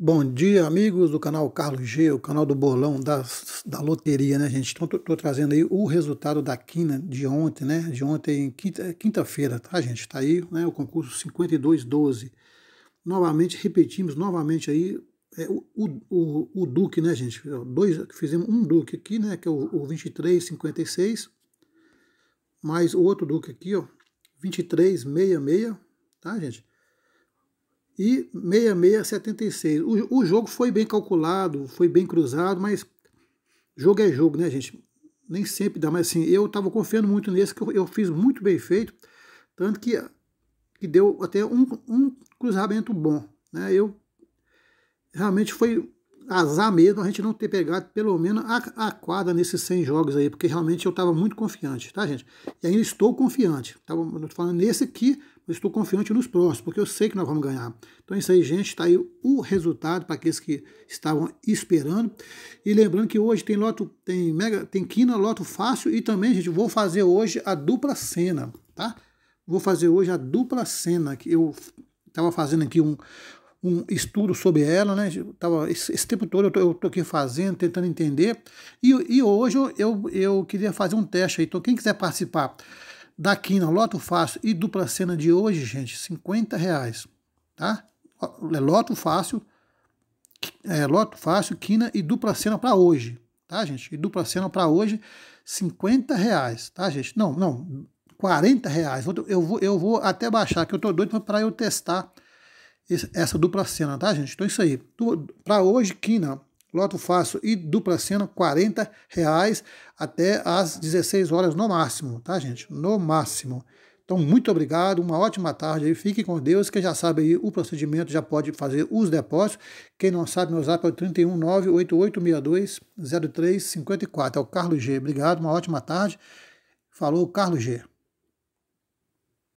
Bom dia, amigos do canal Carlos G, o canal do bolão das, da loteria, né, gente? Então, estou trazendo aí o resultado da quina de ontem, né? De ontem, quinta-feira, quinta tá, gente? Está aí, né? O concurso 5212. Novamente, repetimos novamente aí é, o, o, o, Duque, né, gente? Dois, fizemos um Duque aqui, né? Que é o, o 2356, mais o outro Duque aqui, ó, 2366, tá, gente? e 6676. O, o jogo foi bem calculado, foi bem cruzado, mas jogo é jogo, né, gente? Nem sempre dá, mas assim, eu estava confiando muito nesse, que eu, eu, fiz muito bem feito, tanto que, que deu até um, um cruzamento bom, né? Eu realmente foi azar mesmo a gente não ter pegado pelo menos a, a quadra nesses 100 jogos aí, porque realmente eu estava muito confiante, tá, gente? E ainda estou confiante. Tava tá falando nesse aqui, mas estou confiante nos próximos, porque eu sei que nós vamos ganhar. Então é isso aí, gente. Está aí o resultado para aqueles que estavam esperando. E lembrando que hoje tem loto, tem mega, tem quina, loto fácil e também, gente, vou fazer hoje a dupla cena, tá? Vou fazer hoje a dupla cena que eu estava fazendo aqui um um estudo sobre ela, né? tava, esse, esse, tempo todo eu tô, eu tô, aqui fazendo, tentando entender. E, e hoje eu, eu, queria fazer um teste aí. Então, quem quiser participar da quina Loto Fácil e dupla cena de hoje, gente, 50 reais, tá? É Loto Fácil, é, Loto Fácil, quina e dupla cena para hoje, tá, gente? E dupla cena para hoje, 50 reais, tá, gente? Não, não, 40 reais. Eu vou, eu vou até baixar, que eu tô doido para eu testar essa dupla cena, tá, gente? Então é isso aí. Para hoje, quina, loto fácil e dupla cena, 40 reais até às 16 horas no máximo, tá, gente? No máximo. Então, muito obrigado, uma ótima tarde aí, fique com Deus, que já sabe aí o procedimento, já pode fazer os depósitos. Quem não sabe, meu zap é o 31988620354, é o Carlos G. Obrigado, uma ótima tarde. Falou, Carlos G.